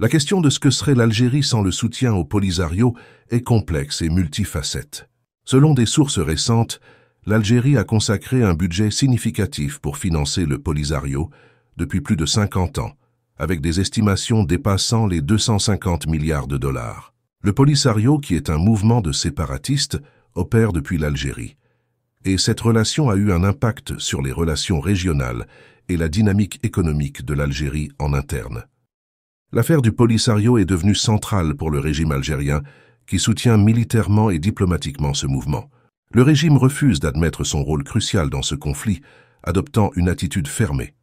La question de ce que serait l'Algérie sans le soutien au Polisario est complexe et multifacette. Selon des sources récentes, l'Algérie a consacré un budget significatif pour financer le Polisario depuis plus de 50 ans, avec des estimations dépassant les 250 milliards de dollars. Le Polisario, qui est un mouvement de séparatistes, opère depuis l'Algérie. Et cette relation a eu un impact sur les relations régionales et la dynamique économique de l'Algérie en interne. L'affaire du Polisario est devenue centrale pour le régime algérien, qui soutient militairement et diplomatiquement ce mouvement. Le régime refuse d'admettre son rôle crucial dans ce conflit, adoptant une attitude fermée.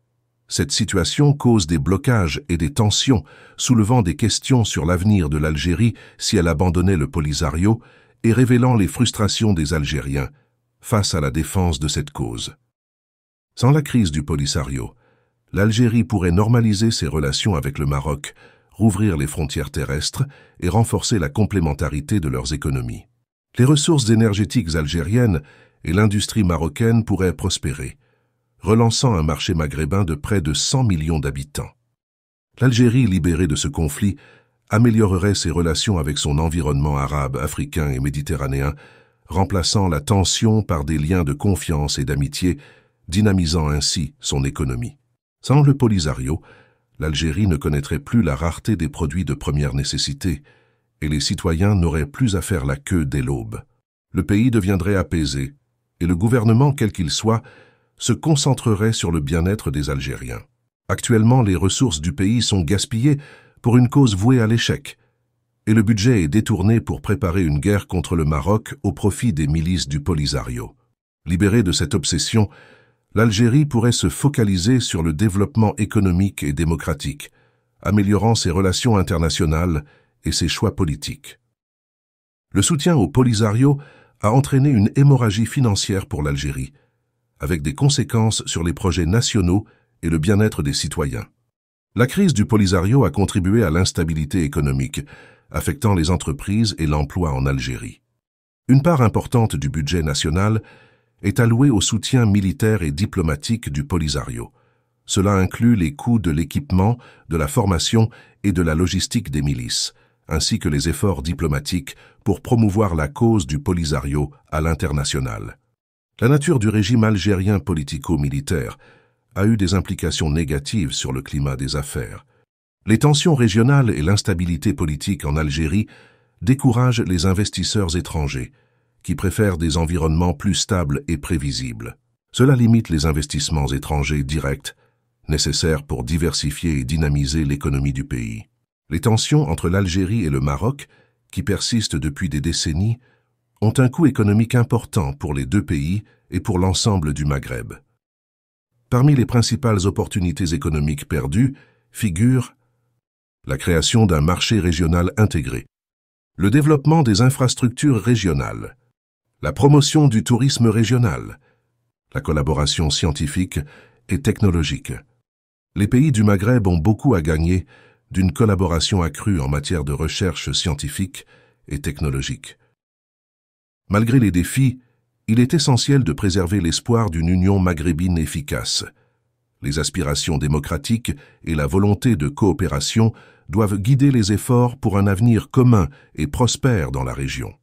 Cette situation cause des blocages et des tensions, soulevant des questions sur l'avenir de l'Algérie si elle abandonnait le Polisario et révélant les frustrations des Algériens face à la défense de cette cause. Sans la crise du Polisario, l'Algérie pourrait normaliser ses relations avec le Maroc, rouvrir les frontières terrestres et renforcer la complémentarité de leurs économies. Les ressources énergétiques algériennes et l'industrie marocaine pourraient prospérer, relançant un marché maghrébin de près de 100 millions d'habitants. L'Algérie, libérée de ce conflit, améliorerait ses relations avec son environnement arabe, africain et méditerranéen, remplaçant la tension par des liens de confiance et d'amitié, dynamisant ainsi son économie. Sans le Polisario, l'Algérie ne connaîtrait plus la rareté des produits de première nécessité, et les citoyens n'auraient plus à faire la queue dès l'aube. Le pays deviendrait apaisé, et le gouvernement, quel qu'il soit, se concentrerait sur le bien-être des Algériens. Actuellement, les ressources du pays sont gaspillées pour une cause vouée à l'échec, et le budget est détourné pour préparer une guerre contre le Maroc au profit des milices du Polisario. libéré de cette obsession, l'Algérie pourrait se focaliser sur le développement économique et démocratique, améliorant ses relations internationales et ses choix politiques. Le soutien au Polisario a entraîné une hémorragie financière pour l'Algérie, avec des conséquences sur les projets nationaux et le bien-être des citoyens. La crise du Polisario a contribué à l'instabilité économique, affectant les entreprises et l'emploi en Algérie. Une part importante du budget national est alloué au soutien militaire et diplomatique du Polisario. Cela inclut les coûts de l'équipement, de la formation et de la logistique des milices, ainsi que les efforts diplomatiques pour promouvoir la cause du Polisario à l'international. La nature du régime algérien politico-militaire a eu des implications négatives sur le climat des affaires. Les tensions régionales et l'instabilité politique en Algérie découragent les investisseurs étrangers, qui préfèrent des environnements plus stables et prévisibles. Cela limite les investissements étrangers directs, nécessaires pour diversifier et dynamiser l'économie du pays. Les tensions entre l'Algérie et le Maroc, qui persistent depuis des décennies, ont un coût économique important pour les deux pays et pour l'ensemble du Maghreb. Parmi les principales opportunités économiques perdues figurent la création d'un marché régional intégré, le développement des infrastructures régionales, la promotion du tourisme régional, la collaboration scientifique et technologique. Les pays du Maghreb ont beaucoup à gagner d'une collaboration accrue en matière de recherche scientifique et technologique. Malgré les défis, il est essentiel de préserver l'espoir d'une union maghrébine efficace. Les aspirations démocratiques et la volonté de coopération doivent guider les efforts pour un avenir commun et prospère dans la région.